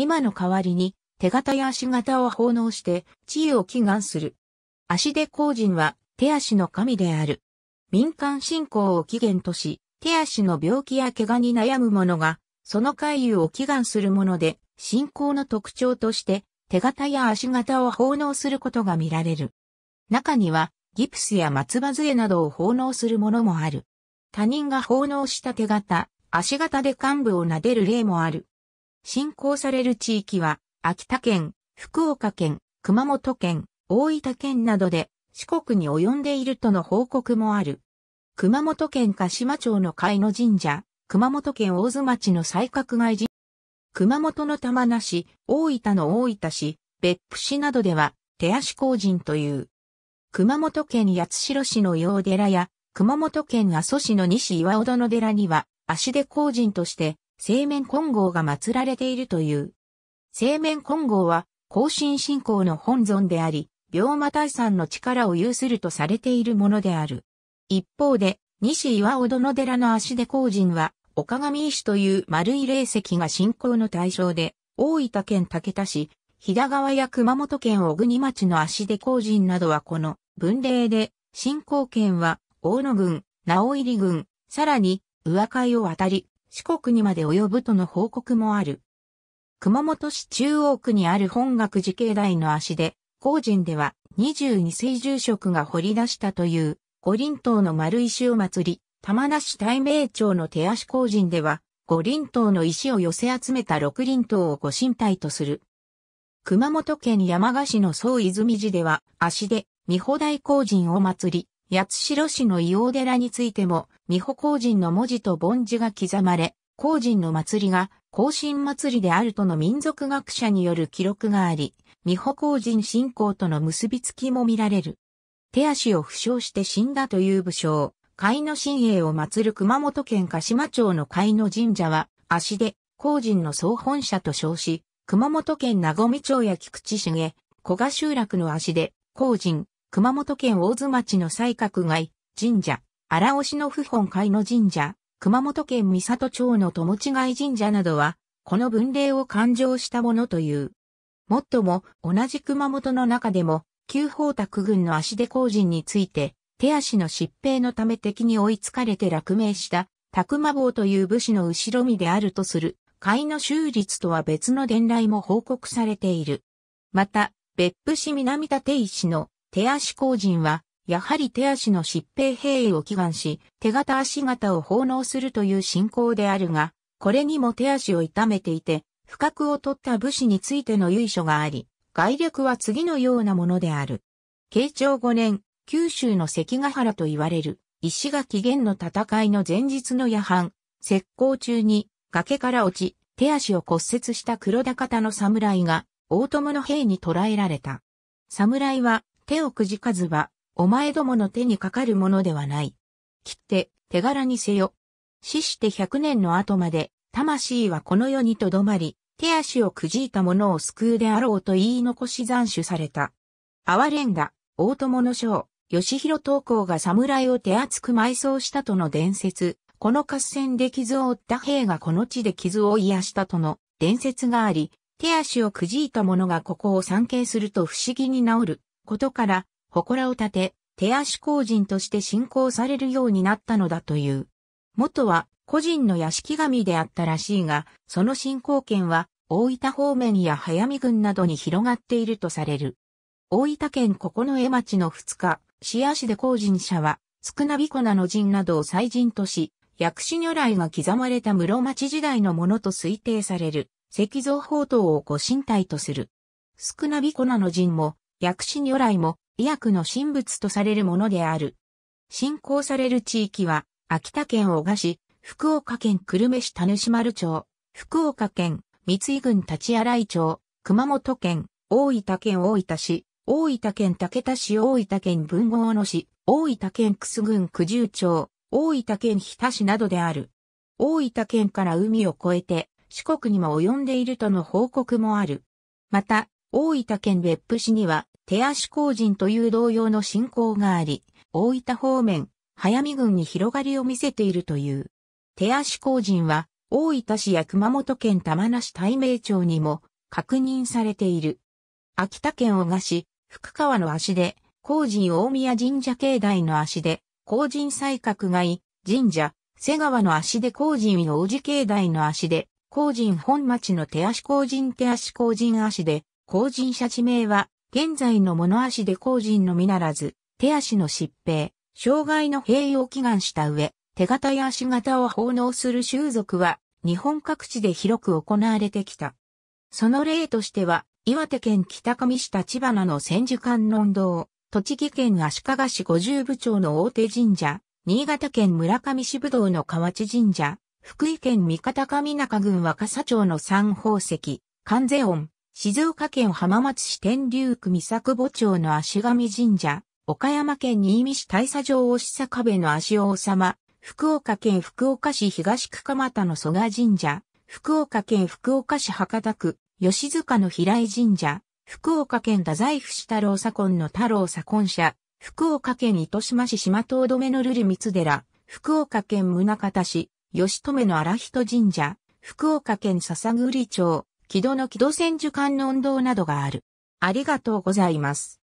絵馬の代わりに手形や足形を奉納して地位を祈願する。足で工人は手足の神である。民間信仰を起源とし、手足の病気や怪我に悩む者が、その回遊を祈願するもので、信仰の特徴として、手形や足形を奉納することが見られる。中には、ギプスや松葉杖などを奉納するものもある。他人が奉納した手形、足形で幹部を撫でる例もある。信仰される地域は、秋田県、福岡県、熊本県、大分県などで四国に及んでいるとの報告もある。熊本県鹿島町の海野神社、熊本県大津町の西角外神社、熊本の玉名市、大分の大分市、別府市などでは、手足工人という。熊本県八代市の洋寺や、熊本県阿蘇市の西岩尾戸の寺には、足で工人として、青面金剛が祀られているという。青面金剛は、後進信仰の本尊であり、病魔退散の力を有するとされているものである。一方で、西岩尾殿寺の足で工人は、岡上石という丸い霊石が信仰の対象で、大分県竹田市、日田川や熊本県小国町の足で工人などはこの分霊で、信仰県は、大野郡、直入郡、さらに、上海を渡り、四国にまで及ぶとの報告もある。熊本市中央区にある本学寺境内の足で、工人では22世住職が掘り出したという、五輪島の丸石を祭り、玉名市大名町の手足工人では、五輪島の石を寄せ集めた六輪島をご神体とする。熊本県山鹿市の総泉寺では、足で、三保大工人を祭り、八代市の伊王寺についても、美保工人の文字と梵字が刻まれ、工人の祭りが公神祭りであるとの民族学者による記録があり、美保工人信仰との結びつきも見られる。手足を負傷して死んだという武将、海の神栄を祀る熊本県鹿島町の海の神社は、足で、公人の総本社と称し、熊本県名込町や菊池重、古賀集落の足で、公人、熊本県大津町の西角街、神社、荒尾市の不本会の神社、熊本県三里町の友違い神社などは、この文霊を勘定したものという。もっとも、同じ熊本の中でも、旧宝卓軍の足手工人について、手足の疾病のため敵に追いつかれて落命した、拓馬坊という武士の後ろ身であるとする、会の修立とは別の伝来も報告されている。また、別府市南立石の手足工人は、やはり手足の疾病兵位を祈願し、手形足形を奉納するという信仰であるが、これにも手足を痛めていて、不覚を取った武士についての由緒があり、概略は次のようなものである。慶長5年、九州の関ヶ原と言われる、石垣源の戦いの前日の夜半、石膏中に崖から落ち、手足を骨折した黒田方の侍が、大友の兵に捕らえられた。侍は手をくじかずば、お前どもの手にかかるものではない。切って、手柄にせよ。死して百年の後まで、魂はこの世にとどまり、手足をくじいた者を救うであろうと言い残し斬首された。哀れんだ、大友の将、吉弘東光が侍を手厚く埋葬したとの伝説、この合戦で傷を負った兵がこの地で傷を癒したとの伝説があり、手足をくじいた者がここを参詣すると不思議に治ることから、祠を建て、手足工人として信仰されるようになったのだという。元は個人の屋敷神であったらしいが、その信仰権は大分方面や早見郡などに広がっているとされる。大分県九重町の二日、市市で工人者は、つくなびこなの陣などを祭人とし、薬師如来が刻まれた室町時代のものと推定される、石像宝刀をご神体とする。少なびこなの陣も、薬師如来も、医薬の神仏とされるものである。信仰される地域は、秋田県小賀市、福岡県久留米市田主丸町、福岡県三井郡立新井町、熊本県、大分県大分市、大分県竹田市大分県文豪野市、大分県楠郡九十町、大分県日田市などである。大分県から海を越えて四国にも及んでいるとの報告もある。また、大分県別府市には手足工人という同様の信仰があり、大分方面、早見郡に広がりを見せているという。手足工人は、大分市や熊本県玉名市大名町にも確認されている。秋田県小賀市、福川の足で、工人大宮神社境内の足で、工人西閣外、神社、瀬川の足で工人宇治境内の足で、工人本町の手足工人手足工人足で、工人社地名は、現在の物足で後人のみならず、手足の疾病、障害の併用祈願した上、手形や足形を奉納する習俗は、日本各地で広く行われてきた。その例としては、岩手県北上市立花の千手観音堂、栃木県足利市五十部町の大手神社、新潟県村上市武道の河内神社、福井県三方上中郡若狭町の三宝石、関税音、静岡県浜松市天竜区三作墓町の足神神社、岡山県新見市大佐城押久壁の足尾様、福岡県福岡市東区蒲田の蘇我神社、福岡県福岡市博多区、吉塚の平井神社、福岡県太宰府市太郎左近の太郎左近社、福岡県糸島市島東留の瑠璃光寺、福岡県宗像市、吉留の荒人神社、福岡県笹栗町、木戸の木戸千住観音堂などがある。ありがとうございます。